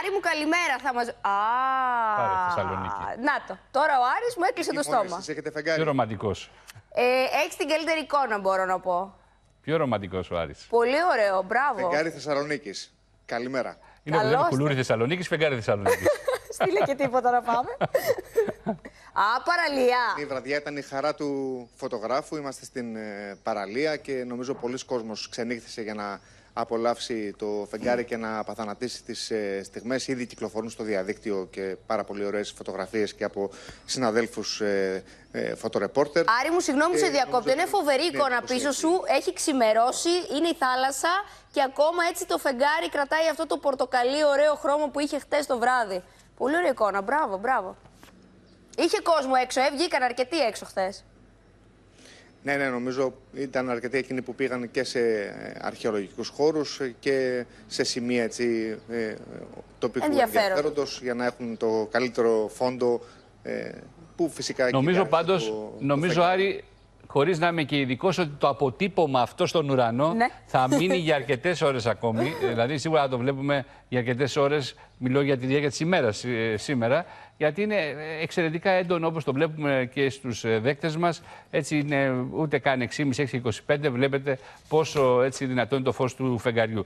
Άρη μου, καλημέρα. Θα μας... Α, Θεσσαλονίκη. Να το. Τώρα ο Άρης μου έκλεισε το στόμα. είναι, Πιο ρομαντικός. Ε, έχεις την καλύτερη εικόνα, μπορώ να πω. Πιο ρομαντικός ο Άρης. Πολύ ωραίο, μπράβο. Φεγγάρι Θεσσαλονίκης. Καλημέρα. Είναι ο που κουλούρι ναι. Θεσσαλονίκης, φεγγάρι Θεσσαλονίκης. Στείλε και τίποτα να πάμε. Α, παραλία. Η βραδιά ήταν η χαρά του φωτογράφου. Είμαστε στην ε, παραλία και νομίζω πολλοί κόσμος ξενύχθησε για να απολαύσει το φεγγάρι και να παθανατήσει τις ε, στιγμές. Ήδη κυκλοφορούν στο διαδίκτυο και πάρα πολύ ωραίες φωτογραφίες και από συναδέλφους ε, ε, φωτορεπόρτερ. Άρη μου, συγγνώμη σε διακόπτω. Είναι φοβερή ναι, εικόνα πίσω σου. Έχει ξημερώσει, είναι η θάλασσα και ακόμα έτσι το φεγγάρι κρατάει αυτό το πορτοκαλί ωραίο χρώμα που είχε χτες το βράδυ. Πολύ ωραία εικόνα. Μπράβο, μπράβο. Είχε κόσμο έξω, ε, βγήκαν αρκετοί έξω χθες. Ναι, ναι, νομίζω ήταν αρκετοί εκείνοι που πήγαν και σε αρχαιολογικούς χώρους και σε σημεία έτσι, ε, τοπικού ενδιαφέροντος για να έχουν το καλύτερο φόντο ε, που φυσικά... Νομίζω πάντως, νομίζω Άρη, χωρίς να είμαι και ειδικός, ότι το αποτύπωμα αυτό στον ουρανό ναι. θα μείνει για αρκετές ώρες ακόμη. δηλαδή, σίγουρα θα το βλέπουμε για αρκετές ώρες. Μιλώ για τη διάρκεια της ημέρας ε, σήμερα. Γιατί είναι ε, εξαιρετικά έντονο όπως το βλέπουμε και στους ε, δέκτες μας. Έτσι είναι ούτε καν 6,5-6,25. Βλέπετε πόσο έτσι δυνατό είναι το φως του φεγγαριού.